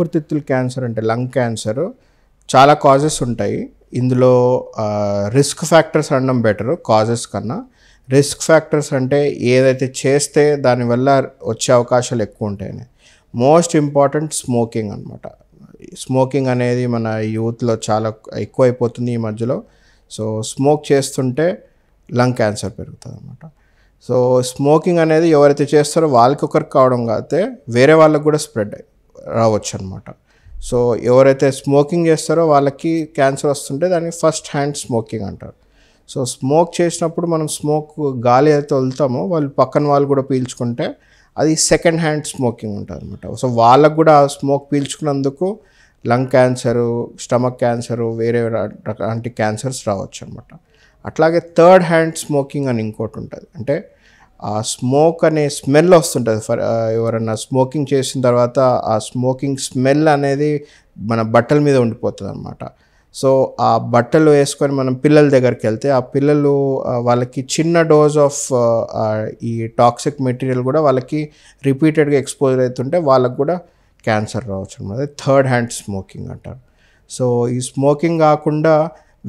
ఊపిరితిత్తుల క్యాన్సర్ అంటే lung cancer చాలా కాజెస్ ఉంటాయి ఇందులో రిస్క్ ఫ్యాక్టర్స్ అనడం బెటరు కాజెస్ కన్నా రిస్క్ ఫ్యాక్టర్స్ అంటే ఏదైతే చేస్తే దానివల్ల వచ్చే అవకాశాలు ఎక్కువ ఉంటాయని మోస్ట్ ఇంపార్టెంట్ స్మోకింగ్ అనమాట స్మోకింగ్ అనేది మన యూత్లో చాలా ఎక్కువ అయిపోతుంది ఈ మధ్యలో సో స్మోక్ చేస్తుంటే లంగ్ క్యాన్సర్ పెరుగుతుంది అనమాట సో స్మోకింగ్ అనేది ఎవరైతే చేస్తారో వాళ్ళకి ఒకరికి కావడం కాతే వేరే వాళ్ళకు కూడా స్ప్రెడ్ అయ్యి రావచ్చు అనమాట సో ఎవరైతే స్మోకింగ్ చేస్తారో వాళ్ళకి క్యాన్సర్ వస్తుంటే దానికి ఫస్ట్ హ్యాండ్ స్మోకింగ్ అంటారు సో స్మోక్ చేసినప్పుడు మనం స్మోక్ గాలి అయితే వెళ్తామో వాళ్ళు పక్కన వాళ్ళు కూడా పీల్చుకుంటే అది సెకండ్ హ్యాండ్ స్మోకింగ్ ఉంటుంది అనమాట సో వాళ్ళకు కూడా స్మోక్ పీల్చుకున్నందుకు లంగ్ క్యాన్సరు స్టమక్ క్యాన్సరు వేరే లాంటి క్యాన్సర్స్ రావచ్చు అనమాట అట్లాగే థర్డ్ హ్యాండ్ స్మోకింగ్ అని ఇంకోటి ఉంటుంది అంటే ఆ స్మోక్ అనే స్మెల్ వస్తుంటుంది ఫర్ ఎవరన్నా స్మోకింగ్ చేసిన తర్వాత ఆ స్మోకింగ్ స్మెల్ అనేది మన బట్టల మీద ఉండిపోతుంది అనమాట సో ఆ బట్టలు వేసుకొని మనం పిల్లల దగ్గరికి వెళ్తే ఆ పిల్లలు వాళ్ళకి చిన్న డోజ్ ఆఫ్ ఈ టాక్సిక్ మెటీరియల్ కూడా వాళ్ళకి రిపీటెడ్గా ఎక్స్పోజర్ అవుతుంటే వాళ్ళకు కూడా క్యాన్సర్ రావచ్చు అనమాట థర్డ్ హ్యాండ్ స్మోకింగ్ అంటారు సో ఈ స్మోకింగ్ కాకుండా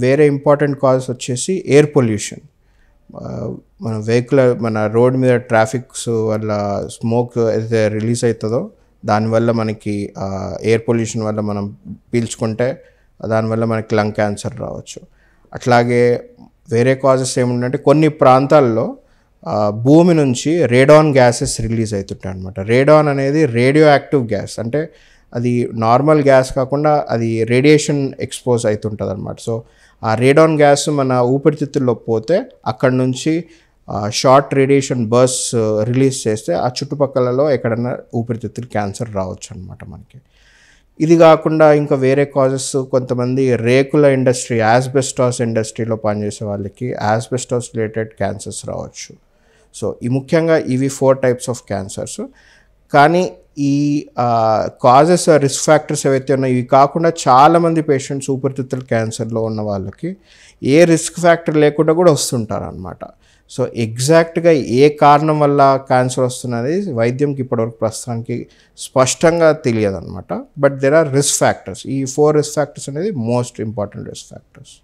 వేరే ఇంపార్టెంట్ కాజెస్ వచ్చేసి ఎయిర్ పొల్యూషన్ మన వెహికల్ మన రోడ్ మీద ట్రాఫిక్స్ వల్ల స్మోక్ అయితే రిలీజ్ అవుతుందో దానివల్ల మనకి ఎయిర్ పొల్యూషన్ వల్ల మనం పీల్చుకుంటే దానివల్ల మనకి లంగ్ క్యాన్సర్ రావచ్చు అట్లాగే వేరే కాజెస్ ఏముందంటే కొన్ని ప్రాంతాల్లో భూమి నుంచి రేడాన్ గ్యాసెస్ రిలీజ్ అవుతుంటాయి అనమాట రేడాన్ అనేది రేడియో యాక్టివ్ గ్యాస్ అంటే అది నార్మల్ గ్యాస్ కాకుండా అది రేడియేషన్ ఎక్స్పోజ్ అవుతుంటుంది అనమాట సో ఆ రేడాన్ గ్యాస్ మన ఊపిరితిత్తుల్లో పోతే అక్కడ నుంచి షార్ట్ రేడియేషన్ బర్స్ రిలీజ్ చేస్తే ఆ చుట్టుపక్కలలో ఎక్కడైనా ఊపిరితిత్తులు క్యాన్సర్ రావచ్చు అనమాట మనకి ఇది కాకుండా ఇంకా వేరే కాజెస్ కొంతమంది రేకుల ఇండస్ట్రీ యాస్బెస్టాస్ ఇండస్ట్రీలో పనిచేసే వాళ్ళకి యాస్బెస్టాస్ రిలేటెడ్ క్యాన్సర్స్ రావచ్చు సో ఈ ముఖ్యంగా ఇవి ఫోర్ టైప్స్ ఆఫ్ క్యాన్సర్స్ కానీ ఈ కాజెస్ రిస్క్ ఫ్యాక్టర్స్ ఏవైతే ఉన్నాయో ఇవి కాకుండా చాలామంది పేషెంట్స్ ఊపిరితిత్తుల క్యాన్సర్లో ఉన్న వాళ్ళకి ఏ రిస్క్ ఫ్యాక్టర్ లేకుండా కూడా వస్తుంటారు అనమాట సో ఎగ్జాక్ట్గా ఏ కారణం వల్ల క్యాన్సర్ వస్తున్నది వైద్యంకి ఇప్పటివరకు ప్రస్తుతానికి స్పష్టంగా తెలియదు అనమాట but there are risk factors ఈ ఫోర్ రిస్క్ ఫ్యాక్టర్స్ అనేది మోస్ట్ ఇంపార్టెంట్ రిస్క్ ఫ్యాక్టర్స్